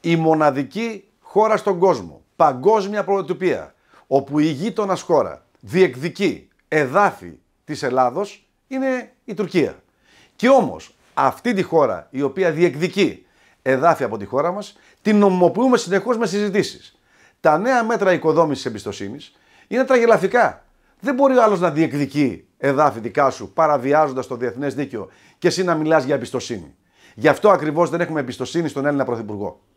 η μοναδική χώρα στον κόσμο, παγκόσμια πρωτοτυπία, όπου η γείτονας χώρα διεκδικεί εδάφη της Ελλάδος είναι η Τουρκία. Και όμως αυτή τη χώρα η οποία διεκδικεί εδάφη από τη χώρα μας, την νομοποιούμε συνεχώς με συζητήσεις. Τα νέα μέτρα οικοδόμησης εμπιστοσύνης είναι τραγελαφικά. Δεν μπορεί ο άλλος να διεκδικεί εδάφη δικά σου παραβιάζοντας το διεθνές δίκαιο και εσύ να μιλάς για εμπιστοσύνη. Γι' αυτό ακριβώς δεν έχουμε εμπιστοσύνη στον Έλληνα Πρωθυπουργό.